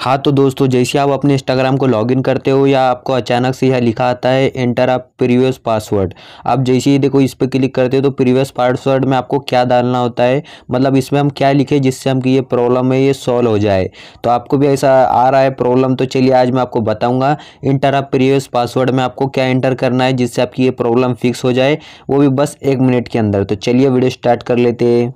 हाँ तो दोस्तों जैसे आप अपने इंस्टाग्राम को लॉगिन करते हो या आपको अचानक से यह लिखा आता है एंटर आप प्रीवियस पासवर्ड आप जैसे ही देखो इस पर क्लिक करते हो तो प्रीवियस पासवर्ड में आपको क्या डालना होता है मतलब इसमें हम क्या लिखे जिससे हम कि ये प्रॉब्लम है ये सॉल्व हो जाए तो आपको भी ऐसा आ रहा है प्रॉब्लम तो चलिए आज मैं आपको बताऊँगा इंटर आप प्रीवियस पासवर्ड में आपको क्या इंटर करना है जिससे आपकी ये प्रॉब्लम फिक्स हो जाए वो भी बस एक मिनट के अंदर तो चलिए वीडियो स्टार्ट कर लेते हैं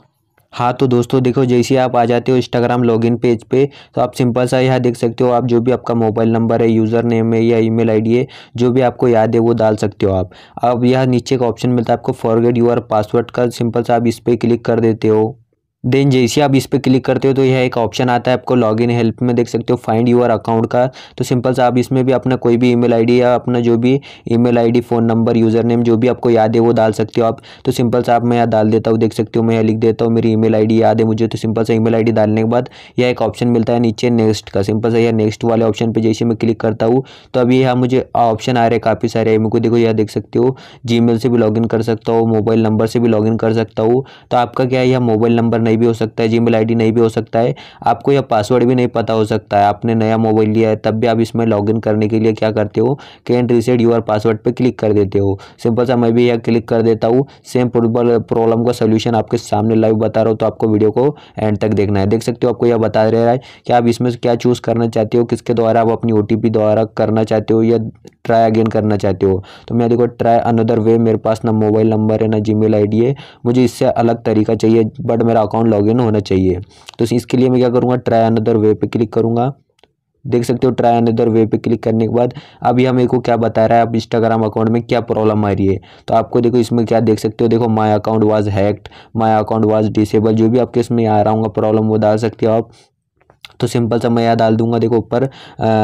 हाँ तो दोस्तों देखो जैसे आप आ जाते हो इंस्टाग्राम लॉगिन पेज पे तो आप सिंपल सा यहाँ देख सकते हो आप जो भी आपका मोबाइल नंबर है यूज़र नेम है या ईमेल आईडी है जो भी आपको याद है वो डाल सकते हो आप अब यहाँ नीचे का ऑप्शन मिलता है आपको फॉरगेट यूर पासवर्ड का सिंपल सा आप इस पर क्लिक कर देते हो देन जैसे आप इस पर क्लिक करते हो तो यह एक ऑप्शन आता है आपको लॉगिन हेल्प में देख सकते हो फाइंड यूर अकाउंट का तो सिंपल सा आप इसमें भी अपना कोई भी ईमेल आईडी या अपना जो भी email ID phone number user name जो भी आपको याद है वो डाल सकते हो आप तो सिंपल सा आप मैं यहाँ डाल देता हूँ देख सकते हो मैं यहाँ लिख देता हूँ मेरी ई मेल याद है मुझे तो सिंपल सा ई मेल डालने के बाद यह एक ऑप्शन मिलता है नीचे नेक्स्ट का सिंपल सा यह नेक्स्ट वाले ऑप्शन पर जैसे मैं क्लिक करता हूँ तो अभी यहाँ मुझे ऑप्शन आ रहे हैं काफ़ी सारे मेरे को देखो यह देख सकते हो जी से भी लॉग कर सकता हूँ मोबाइल नंबर से भी लॉग कर सकता हूँ तो आपका क्या है यह मोबाइल नंबर नहीं नहीं भी हो सकता है जी मेल नहीं भी हो सकता है आपको यह पासवर्ड भी नहीं पता हो सकता है आपने नया मोबाइल लिया है तब भी आप इसमें लॉग करने के लिए क्या करते हो कैंट रिसेट यूर पासवर्ड पर क्लिक कर देते हो सिंपल सा मैं भी यह क्लिक कर देता हूँ सेम प्रॉब्लम का सोल्यूशन आपके सामने लाइव बता रहा हूँ तो आपको वीडियो को एंड तक देखना है देख सकते हो आपको यह बता रहा है कि आप इसमें क्या चूज़ करना चाहते हो किसके द्वारा आप अपनी ओ द्वारा करना चाहते हो या ट्राई अगेन करना चाहते हो तो मैं देखो ट्राई अनदर वे मेरे पास ना मोबाइल नंबर है ना जी मेल है मुझे इससे अलग तरीका चाहिए बट मेरा अकाउंट अकाउंट लॉगिन होना चाहिए तो इसके लिए मैं क्या करूँगा ट्राई अनदर वे पे क्लिक करूँगा देख सकते हो ट्राई अनदर वे पे क्लिक करने के बाद अभी हमें को क्या बता रहा है आप इंस्टाग्राम अकाउंट में क्या प्रॉब्लम आ रही है तो आपको देखो इसमें क्या देख सकते हो देखो my account was hacked my account was disable जो भी आपके इसमें आ रहा होगा प्रॉब्लम वो डाल सकते हो आप तो सिंपल सा मैं यहाँ डाल दूंगा देखो ऊपर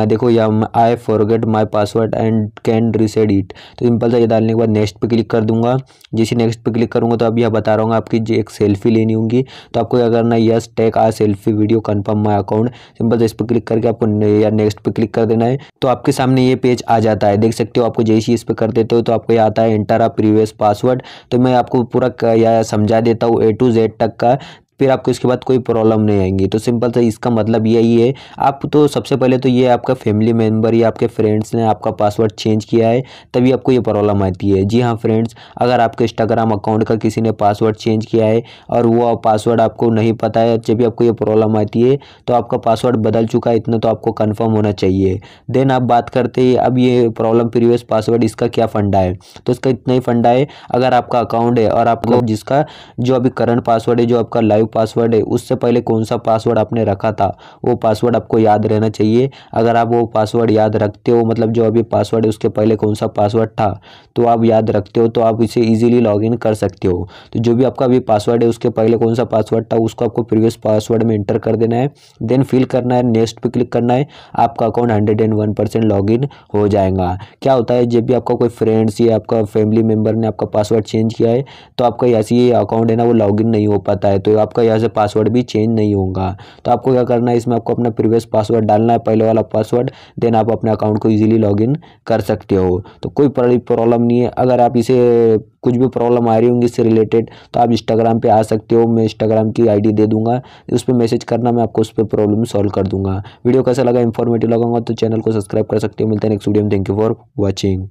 देखो या I forget my password and can reset it तो सिंपल सा ये डालने के बाद नेक्स्ट पे क्लिक कर दूंगा जैसे नेक्स्ट पे क्लिक करूंगा तो अब यह बता रहा हूँ आपकी जो एक सेल्फी लेनी होगी तो आपको क्या करना yes take a selfie video confirm my account simple इस पर क्लिक करके आपको या नेक्स्ट पर क्लिक कर देना है तो आपके सामने ये पेज आ जाता है देख सकते हो आपको जैसे इस पर कर देते हो तो आपको यह आता है एंटर आ प्रीवियस पासवर्ड तो मैं आपको पूरा या समझा देता हूँ ए टू जेड तक का फिर आपको इसके बाद कोई प्रॉब्लम नहीं आएंगी तो सिंपल सा इसका मतलब यही है आप तो सबसे पहले तो ये आपका फैमिली मेम्बर या आपके फ्रेंड्स ने आपका पासवर्ड चेंज किया है तभी आपको ये प्रॉब्लम आती है जी हाँ फ्रेंड्स अगर आपके इंस्टाग्राम अकाउंट का किसी ने पासवर्ड चेंज किया है और वो पासवर्ड आपको नहीं पता है जब भी आपको ये प्रॉब्लम आती है तो आपका पासवर्ड बदल चुका है इतना तो आपको कन्फर्म होना चाहिए देन आप बात करते हैं अब ये प्रॉब्लम प्रीवियस पासवर्ड इसका क्या फंडा है तो इसका इतना ही फंडा है अगर आपका अकाउंट है और आपको जिसका जो अभी करंट पासवर्ड है जो आपका लाइव पासवर्ड है उससे पहले कौन सा पासवर्ड आपने रखा था वो पासवर्ड आपको याद रहना चाहिए अगर आप वो पासवर्ड याद रखते हो मतलब जो अभी पासवर्ड है उसके पहले कौन सा पासवर्ड था तो आप याद रखते हो तो आप इसे ईजिली लॉगिन कर सकते हो तो जो भी आपका अभी पासवर्ड है उसके पहले कौन सा पासवर्ड था उसको आपको प्रीवियस पासवर्ड में इंटर कर देना है देन फिल करना है नेक्स्ट पर क्लिक करना है आपका account hundred and one percent login हो जाएगा क्या होता है जब भी आपका कोई फ्रेंड्स या आपका फैमिली मेम्बर ने आपका पासवर्ड चेंज किया है तो आपका ऐसी अकाउंट है ना वो लॉगिन नहीं हो पाता है तो आपका आपका यहाँ से पासवर्ड भी चेंज नहीं होगा तो आपको क्या करना है इसमें आपको अपना प्रीवियस पासवर्ड डालना है पहले वाला पासवर्ड देन आप अपने अकाउंट को ईजिली लॉगिन कर सकते हो तो कोई प्रॉब्लम नहीं है अगर आप इसे कुछ भी प्रॉब्लम आ रही होंगी इससे रिलेटेड तो आप इंस्टाग्राम पे आ सकते हो मैं इंस्टाग्राम की आईडी दे दूंगा उस पर मैसेज करना मैं आपको उस पर प्रॉब्लम सॉल्व कर दूंगा वीडियो कैसा लगा इन्फॉर्मेटिव लगाऊंगा तो चैनल को सब्सक्राइब कर सकते हो मिलते हैं नेक्स्ट वीडियो में थैंक यू फॉर वॉचिंग